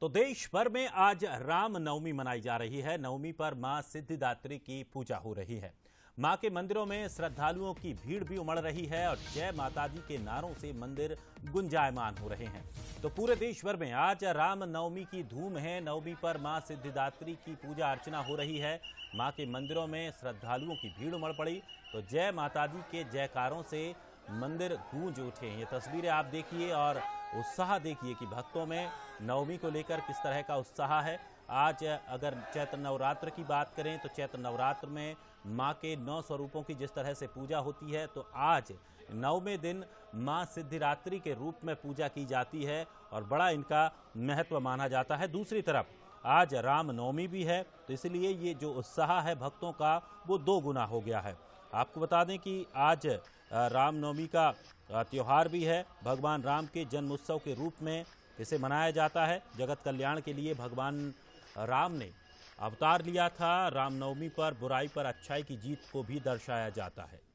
तो देश भर में आज रामनवमी मनाई जा रही है नवमी पर मां सिद्धिदात्री की पूजा हो रही है मां के मंदिरों में श्रद्धालुओं की भीड़ भी उमड़ रही है और जय माता दी के नारों से मंदिर गुंजायमान हो रहे हैं तो पूरे देश भर में आज रामनवमी की धूम है नवमी पर मां सिद्धिदात्री की पूजा अर्चना हो रही है मां के मंदिरों में श्रद्धालुओं की भीड़ उमड़ पड़ी तो जय माता दी के जयकारों से मंदिर गूंज उठे ये तस्वीरें आप देखिए और उत्साह देखिए कि भक्तों में नवमी को लेकर किस तरह का उत्साह है आज अगर चैत्र नवरात्र की बात करें तो चैत्र नवरात्र में माँ के नौ स्वरूपों की जिस तरह से पूजा होती है तो आज नौवें दिन माँ सिद्धिरात्रि के रूप में पूजा की जाती है और बड़ा इनका महत्व माना जाता है दूसरी तरफ आज रामनवमी भी है तो इसलिए ये जो उत्साह है भक्तों का वो दो गुना हो गया है आपको बता दें कि आज रामनवमी का त्यौहार भी है भगवान राम के जन्म उत्सव के रूप में इसे मनाया जाता है जगत कल्याण के लिए भगवान राम ने अवतार लिया था रामनवमी पर बुराई पर अच्छाई की जीत को भी दर्शाया जाता है